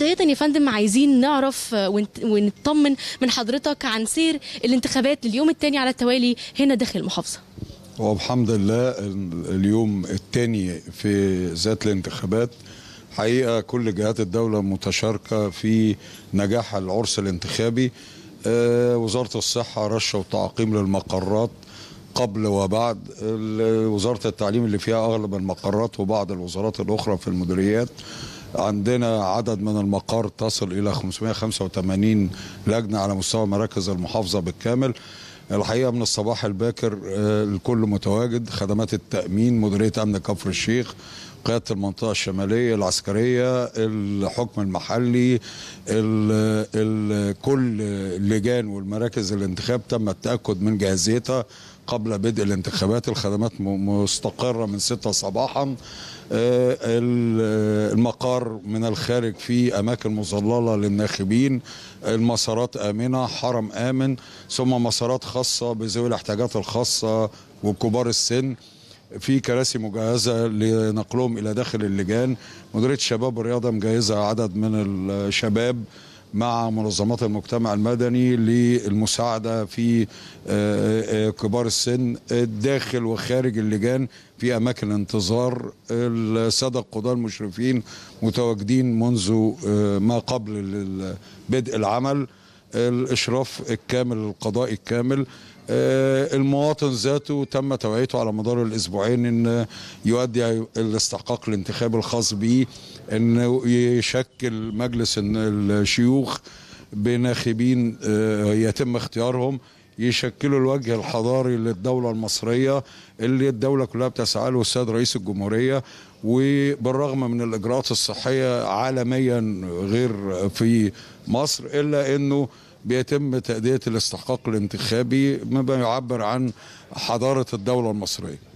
بداية يا فندم عايزين نعرف ونطمن من حضرتك عن سير الانتخابات لليوم الثاني على التوالي هنا داخل المحافظة وبحمد الله اليوم الثاني في ذات الانتخابات حقيقة كل جهات الدولة متشاركة في نجاح العرس الانتخابي آه، وزارة الصحة رشة وتعقيم للمقرات قبل وبعد وزارة التعليم اللي فيها أغلب المقرات وبعض الوزارات الأخرى في المديريات عندنا عدد من المقار تصل إلى 585 لجنة على مستوى مراكز المحافظة بالكامل الحقيقه من الصباح الباكر آه، الكل متواجد خدمات التامين مديريه امن كفر الشيخ قياده المنطقه الشماليه العسكريه الحكم المحلي ال ال كل اللجان والمراكز الانتخاب تم التاكد من جاهزيتها قبل بدء الانتخابات الخدمات مستقرة من 6 صباحا آه، المقر من الخارج في أماكن مظللة للناخبين المسارات آمنة حرم آمن ثم مسارات خاصة بذوي الاحتياجات الخاصة وكبار السن في كراسي مجهزة لنقلهم إلى داخل اللجان مديرية شباب الرياضة مجهزة عدد من الشباب مع منظمات المجتمع المدني للمساعدة في آه، آه، آه، كبار السن داخل وخارج اللجان في أماكن انتظار السادة القضاة المشرفين متواجدين منذ ما قبل بدء العمل الاشراف الكامل القضاء الكامل آه، المواطن ذاته تم توعيته على مدار الاسبوعين ان يؤدي الاستحقاق الانتخابي الخاص به انه يشكل مجلس الشيوخ بناخبين آه، يتم اختيارهم يشكلوا الوجه الحضاري للدولة المصرية اللي الدولة كلها بتسعى له السيد رئيس الجمهورية وبالرغم من الإجراءات الصحية عالميا غير في مصر إلا أنه بيتم تأدية الاستحقاق الانتخابي مما يعبر عن حضارة الدولة المصرية